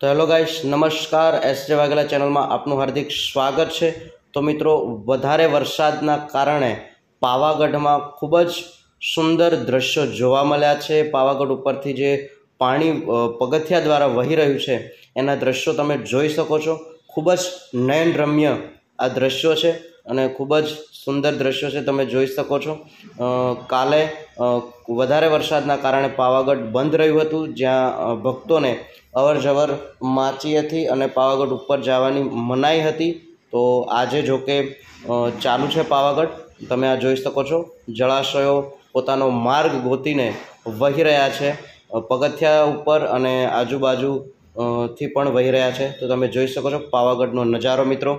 તો હેલો ગાઈશ નમસ્કાર એસજે વાઘેલા ચેનલમાં આપનું હાર્દિક સ્વાગત છે તો મિત્રો વધારે વરસાદના કારણે પાવાગઢમાં ખૂબ જ સુંદર દ્રશ્યો જોવા મળ્યા છે પાવાગઢ ઉપરથી જે પાણી પગથિયા દ્વારા વહી રહ્યું છે એના દ્રશ્યો તમે જોઈ શકો છો ખૂબ જ નયનરમ્ય આ દ્રશ્યો છે અને ખૂબ જ સુંદર દ્રશ્યો છે તમે જોઈ શકો છો કાલે વધારે વરસાદના કારણે પાવાગઢ બંધ રહ્યું હતું જ્યાં ભક્તોને અવર જવર માચી હતી અને પાવાગઢ ઉપર જવાની મનાઈ હતી તો આજે જોકે ચાલુ છે પાવાગઢ તમે આ જોઈ શકો છો જળાશયો પોતાનો માર્ગ ગોતીને વહી રહ્યા છે પગથિયા ઉપર અને આજુબાજુ થી પણ વહી રહ્યા છે તો તમે જોઈ શકો છો પાવાગઢનો નજારો મિત્રો